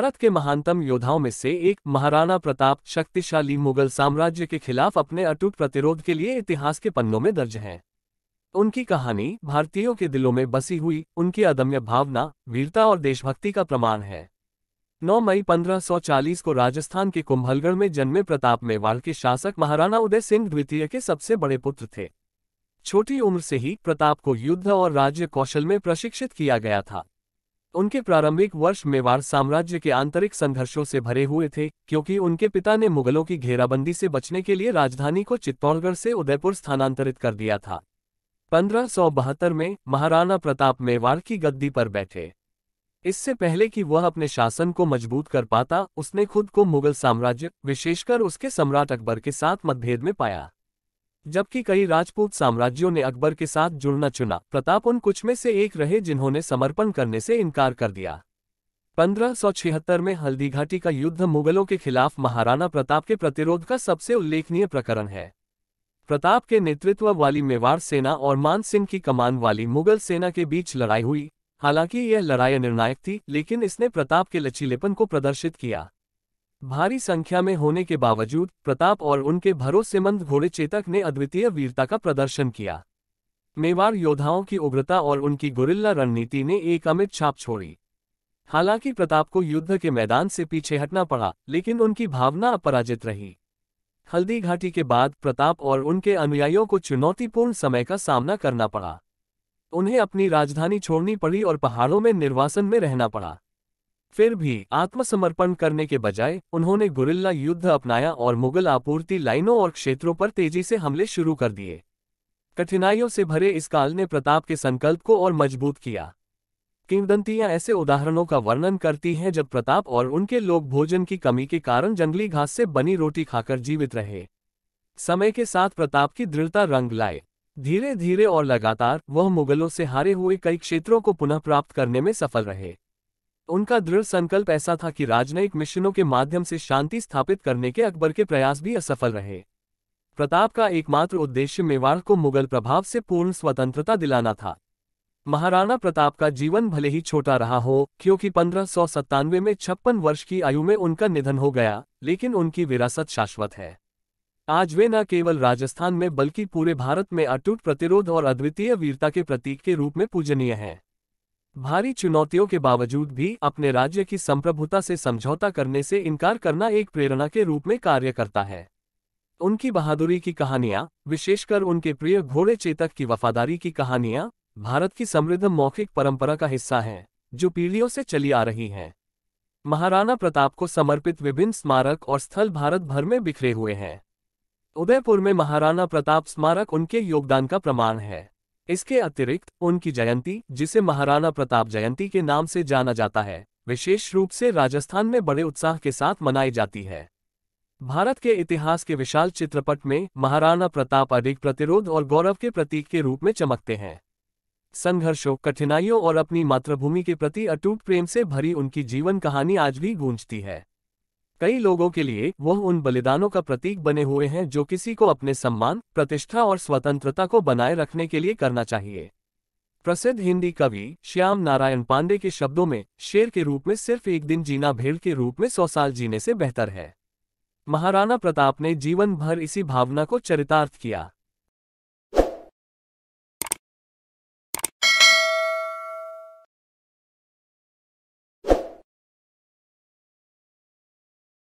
भारत के महानतम योद्धाओं में से एक महाराणा प्रताप शक्तिशाली मुगल साम्राज्य के खिलाफ अपने अटूट प्रतिरोध के लिए इतिहास के पन्नों में दर्ज हैं उनकी कहानी भारतीयों के दिलों में बसी हुई उनकी अदम्य भावना वीरता और देशभक्ति का प्रमाण है 9 मई 1540 को राजस्थान के कुंभलगढ़ में जन्मे प्रताप मेवाड़ के शासक महाराणा उदय सिंह द्वितीय के सबसे बड़े पुत्र थे छोटी उम्र से ही प्रताप को युद्ध और राज्य कौशल में प्रशिक्षित किया गया था उनके प्रारंभिक वर्ष मेवाड़ साम्राज्य के आंतरिक संघर्षों से भरे हुए थे क्योंकि उनके पिता ने मुगलों की घेराबंदी से बचने के लिए राजधानी को चित्तौड़गढ़ से उदयपुर स्थानांतरित कर दिया था पंद्रह में महाराणा प्रताप मेवाड़ की गद्दी पर बैठे इससे पहले कि वह अपने शासन को मजबूत कर पाता उसने खुद को मुगल साम्राज्य विशेषकर उसके सम्राट अकबर के साथ मतभेद में पाया जबकि कई राजपूत साम्राज्यों ने अकबर के साथ जुड़ना चुना प्रताप उन कुछ में से एक रहे जिन्होंने समर्पण करने से इनकार कर दिया 1576 में हल्दीघाटी का युद्ध मुगलों के खिलाफ महाराणा प्रताप के प्रतिरोध का सबसे उल्लेखनीय प्रकरण है प्रताप के नेतृत्व वाली मेवाड़ सेना और मान सिंह की कमान वाली मुगल सेना के बीच लड़ाई हुई हालांकि यह लड़ाई निर्णायक थी लेकिन इसने प्रताप के लचीलेपन को प्रदर्शित किया भारी संख्या में होने के बावजूद प्रताप और उनके भरोसेमंद घोड़े चेतक ने अद्वितीय वीरता का प्रदर्शन किया मेवाड़ योद्धाओं की उग्रता और उनकी गुरिल्ला रणनीति ने एक अमित छाप छोड़ी हालांकि प्रताप को युद्ध के मैदान से पीछे हटना पड़ा लेकिन उनकी भावना अपराजित रही हल्दी घाटी के बाद प्रताप और उनके अनुयायियों को चुनौतीपूर्ण समय का सामना करना पड़ा उन्हें अपनी राजधानी छोड़नी पड़ी और पहाड़ों में निर्वासन में रहना पड़ा फिर भी आत्मसमर्पण करने के बजाय उन्होंने गुरिल्ला युद्ध अपनाया और मुगल आपूर्ति लाइनों और क्षेत्रों पर तेजी से हमले शुरू कर दिए कठिनाइयों से भरे इस काल ने प्रताप के संकल्प को और मजबूत किया किंवदंतियां ऐसे उदाहरणों का वर्णन करती हैं जब प्रताप और उनके लोग भोजन की कमी के कारण जंगली घास से बनी रोटी खाकर जीवित रहे समय के साथ प्रताप की दृढ़ता रंग लाए धीरे धीरे और लगातार वह मुगलों से हारे हुए कई क्षेत्रों को पुनः प्राप्त करने में सफल रहे उनका दृढ़ संकल्प ऐसा था कि राजनयिक मिशनों के माध्यम से शांति स्थापित करने के अकबर के प्रयास भी असफल रहे प्रताप का एकमात्र उद्देश्य मेवाड़ को मुगल प्रभाव से पूर्ण स्वतंत्रता दिलाना था महाराणा प्रताप का जीवन भले ही छोटा रहा हो क्योंकि पंद्रह में छप्पन वर्ष की आयु में उनका निधन हो गया लेकिन उनकी विरासत शाश्वत है आज वे न केवल राजस्थान में बल्कि पूरे भारत में अटूट प्रतिरोध और अद्वितीय वीरता के प्रतीक के रूप में पूजनीय हैं भारी चुनौतियों के बावजूद भी अपने राज्य की संप्रभुता से समझौता करने से इनकार करना एक प्रेरणा के रूप में कार्य करता है उनकी बहादुरी की कहानियां विशेषकर उनके प्रिय घोड़े चेतक की वफादारी की कहानियां भारत की समृद्ध मौखिक परंपरा का हिस्सा हैं जो पीढ़ियों से चली आ रही हैं महाराणा प्रताप को समर्पित विभिन्न स्मारक और स्थल भारत भर में बिखरे हुए हैं उदयपुर में महाराणा प्रताप स्मारक उनके योगदान का प्रमाण है इसके अतिरिक्त उनकी जयंती जिसे महाराणा प्रताप जयंती के नाम से जाना जाता है विशेष रूप से राजस्थान में बड़े उत्साह के साथ मनाई जाती है भारत के इतिहास के विशाल चित्रपट में महाराणा प्रताप अधिक प्रतिरोध और गौरव के प्रतीक के रूप में चमकते हैं संघर्षों कठिनाइयों और अपनी मातृभूमि के प्रति अटूट प्रेम से भरी उनकी जीवन कहानी आज भी गूंजती है कई लोगों के लिए वह उन बलिदानों का प्रतीक बने हुए हैं जो किसी को अपने सम्मान प्रतिष्ठा और स्वतंत्रता को बनाए रखने के लिए करना चाहिए प्रसिद्ध हिंदी कवि श्याम नारायण पांडे के शब्दों में शेर के रूप में सिर्फ एक दिन जीना भेड़ के रूप में सौ साल जीने से बेहतर है महाराणा प्रताप ने जीवन भर इसी भावना को चरितार्थ किया